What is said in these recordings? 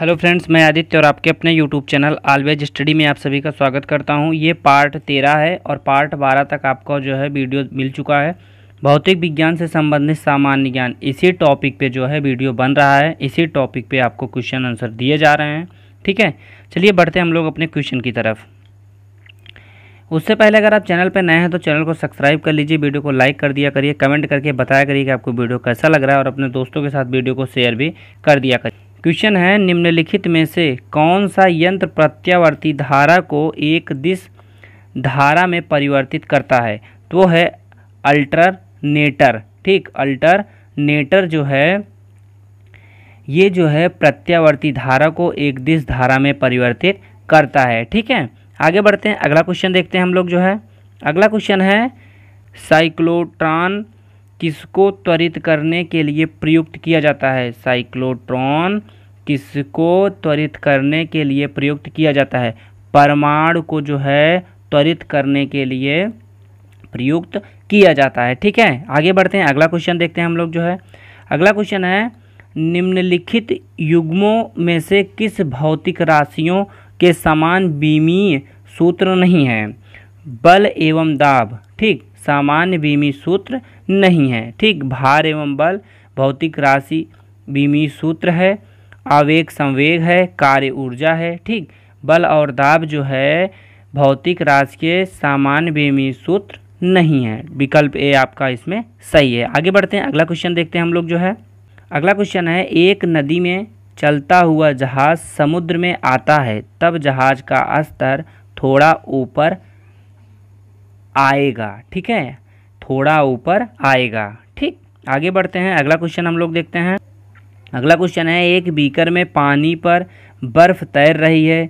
hello friends मैं आदित्य और आपके अपने यूट्यूब चैनल आलवेज स्टडी में आप सभी का स्वागत करता हूं ये पार्ट तेरह है और पार्ट बारह तक आपको जो है वीडियो मिल चुका है भौतिक विज्ञान से संबंधित सामान्य ज्ञान इसी टॉपिक पे जो है वीडियो बन रहा है इसी टॉपिक पे आपको क्वेश्चन आंसर दिए जा रहे हैं ठीक है चलिए बढ़ते हम लोग अपने क्वेश्चन की तरफ उससे पहले अगर आप चैनल पर नए हैं तो चैनल को सब्सक्राइब कर लीजिए वीडियो को लाइक कर दिया करिए कमेंट करके बताया करिए कि आपको वीडियो कैसा लग रहा है और अपने दोस्तों के साथ वीडियो को शेयर भी कर दिया करिए क्वेश्चन है निम्नलिखित में से कौन सा यंत्र प्रत्यावर्ती धारा को एक दिश धारा में परिवर्तित करता है तो है अल्टरनेटर ठीक अल्टरनेटर जो है ये जो है प्रत्यावर्ती धारा को एक दिश धारा में परिवर्तित करता है ठीक है आगे बढ़ते हैं अगला क्वेश्चन देखते हैं हम लोग जो है अगला क्वेश्चन है साइक्लोट्रॉन किसको त्वरित करने के लिए प्रयुक्त किया जाता है साइक्लोट्रॉन किसको त्वरित करने के लिए प्रयुक्त किया जाता है परमाणु को जो है त्वरित करने के लिए प्रयुक्त किया जाता है ठीक है आगे बढ़ते हैं अगला क्वेश्चन देखते हैं हम लोग जो है अगला क्वेश्चन है निम्नलिखित युग्मों में से किस भौतिक राशियों के समान बीमी सूत्र नहीं है बल एवं दाब ठीक सामान्य बीमी सूत्र नहीं है ठीक भार एवं बल भौतिक राशि बीमी सूत्र है आवेग संवेग है कार्य ऊर्जा है ठीक बल और दाब जो है भौतिक राज के सामान्य बेमी सूत्र नहीं है विकल्प ए आपका इसमें सही है आगे बढ़ते हैं अगला क्वेश्चन देखते हैं हम लोग जो है अगला क्वेश्चन है एक नदी में चलता हुआ जहाज समुद्र में आता है तब जहाज का स्तर थोड़ा ऊपर आएगा ठीक है थोड़ा ऊपर आएगा ठीक आगे बढ़ते हैं अगला क्वेश्चन हम लोग देखते हैं अगला क्वेश्चन है एक बीकर में पानी पर बर्फ़ तैर रही है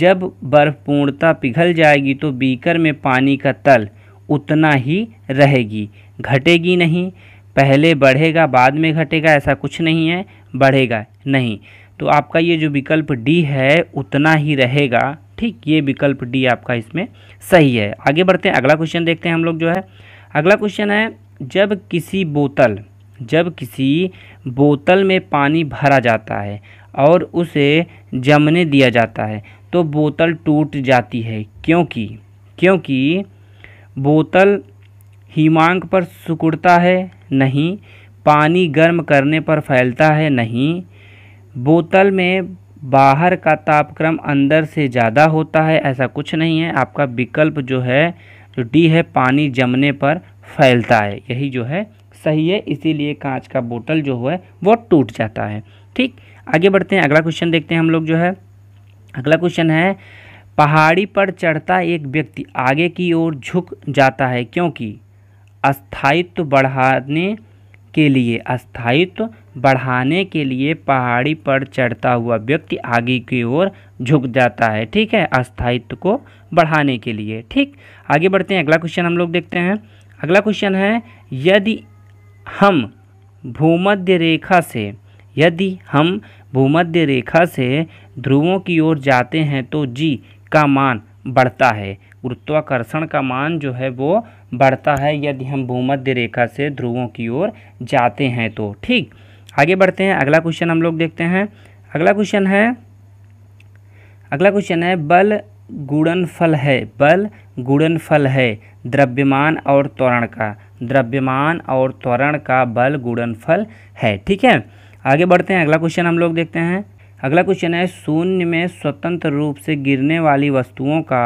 जब बर्फ़ पूर्णता पिघल जाएगी तो बीकर में पानी का तल उतना ही रहेगी घटेगी नहीं पहले बढ़ेगा बाद में घटेगा ऐसा कुछ नहीं है बढ़ेगा नहीं तो आपका ये जो विकल्प डी है उतना ही रहेगा ठीक ये विकल्प डी आपका इसमें सही है आगे बढ़ते हैं अगला क्वेश्चन देखते हैं हम लोग जो है अगला क्वेश्चन है जब किसी बोतल जब किसी बोतल में पानी भरा जाता है और उसे जमने दिया जाता है तो बोतल टूट जाती है क्योंकि क्योंकि बोतल हिमांक पर सुकुड़ता है नहीं पानी गर्म करने पर फैलता है नहीं बोतल में बाहर का तापक्रम अंदर से ज़्यादा होता है ऐसा कुछ नहीं है आपका विकल्प जो है जो डी है पानी जमने पर फैलता है यही जो है सही है इसीलिए कांच का बोतल जो है वो टूट जाता है ठीक आगे बढ़ते हैं अगला क्वेश्चन देखते हैं हम लोग जो है अगला क्वेश्चन है पहाड़ी पर चढ़ता एक व्यक्ति आगे की ओर झुक जाता है क्योंकि अस्थायित्व बढ़ाने के लिए अस्थायित्व बढ़ाने के लिए पहाड़ी पर चढ़ता हुआ व्यक्ति आगे की ओर झुक जाता है ठीक है अस्थायित्व को बढ़ाने के लिए ठीक आगे बढ़ते हैं अगला क्वेश्चन हम लोग देखते हैं अगला क्वेश्चन है यदि हम भूमध्य रेखा से यदि हम भूमध्य रेखा से ध्रुवों की ओर जाते हैं तो जी का मान बढ़ता है गुरुत्वाकर्षण का मान जो है वो बढ़ता है यदि हम भूमध्य रेखा से ध्रुवों की ओर जाते हैं तो ठीक आगे बढ़ते हैं अगला क्वेश्चन हम लोग देखते हैं अगला क्वेश्चन है अगला क्वेश्चन है बल गुड़न फल है बल गुड़न फल है द्रव्यमान और त्वरण का द्रव्यमान और त्वरण का बल गुणनफल है ठीक है आगे बढ़ते हैं अगला क्वेश्चन हम लोग देखते हैं अगला क्वेश्चन है शून्य में स्वतंत्र रूप से गिरने वाली वस्तुओं का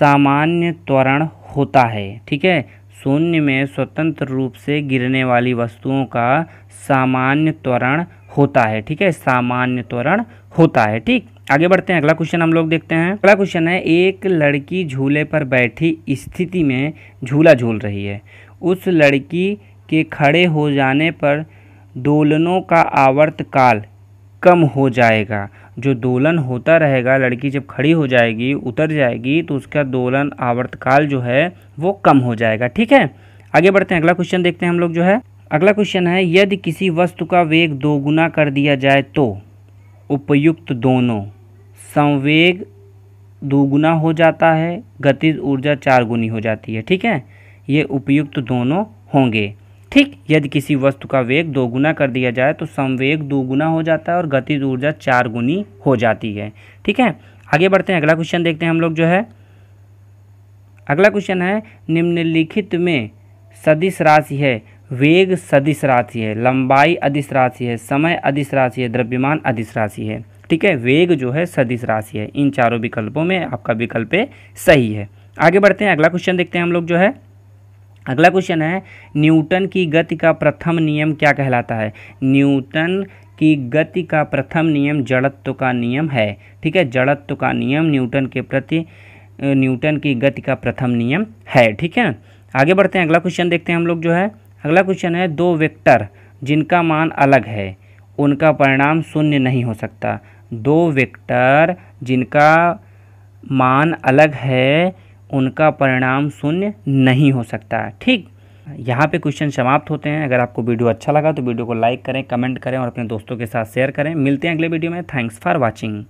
सामान्य त्वरण होता है ठीक है शून्य में स्वतंत्र रूप से गिरने वाली वस्तुओं का सामान्य त्वरण होता है ठीक है सामान्य त्वरण होता है ठीक आगे बढ़ते हैं अगला क्वेश्चन हम लोग देखते हैं अगला क्वेश्चन है एक लड़की झूले पर बैठी स्थिति में झूला झूल रही है उस लड़की के खड़े हो जाने पर दोलनों का आवर्त काल कम हो जाएगा जो दोलन होता रहेगा लड़की जब खड़ी हो जाएगी उतर जाएगी तो उसका दोलन आवर्तकाल जो है वो कम हो जाएगा ठीक है आगे बढ़ते हैं अगला क्वेश्चन देखते हैं हम लोग जो है अगला क्वेश्चन है यदि किसी वस्तु का वेग दोगुना कर दिया जाए तो उपयुक्त दोनों संवेग दोगुना हो जाता है गतिज ऊर्जा चार गुनी हो जाती है ठीक है ये उपयुक्त दोनों होंगे ठीक यदि किसी वस्तु का वेग दोगुना कर दिया जाए तो संवेग दोगुना हो जाता है और गतिज ऊर्जा चार गुनी हो जाती है ठीक है आगे बढ़ते हैं अगला क्वेश्चन देखते हैं हम लोग जो है अगला क्वेश्चन है निम्नलिखित में सदिश राशि है वेग सदिश राशि है लंबाई अधिस राशि है समय अधिस राशि है द्रव्यमान अधिस राशि है ठीक है वेग जो है सदिश राशि है इन चारों विकल्पों में आपका विकल्प सही है आगे बढ़ते हैं अगला क्वेश्चन देखते हैं हम लोग जो है अगला क्वेश्चन है न्यूटन की गति का प्रथम नियम क्या कहलाता है न्यूटन की गति का प्रथम नियम जड़त्व का नियम है ठीक है जड़त्व का नियम न्यूटन के प्रति न्यूटन की गति का प्रथम नियम है ठीक है आगे बढ़ते हैं अगला क्वेश्चन देखते हैं हम लोग जो है अगला क्वेश्चन है दो वेक्टर जिनका मान अलग है उनका परिणाम शून्य नहीं हो सकता दो वेक्टर जिनका मान अलग है उनका परिणाम शून्य नहीं हो सकता ठीक यहाँ पे क्वेश्चन समाप्त होते हैं अगर आपको वीडियो अच्छा लगा तो वीडियो को लाइक करें कमेंट करें और अपने दोस्तों के साथ शेयर करें मिलते हैं अगले वीडियो में थैंक्स फॉर वॉचिंग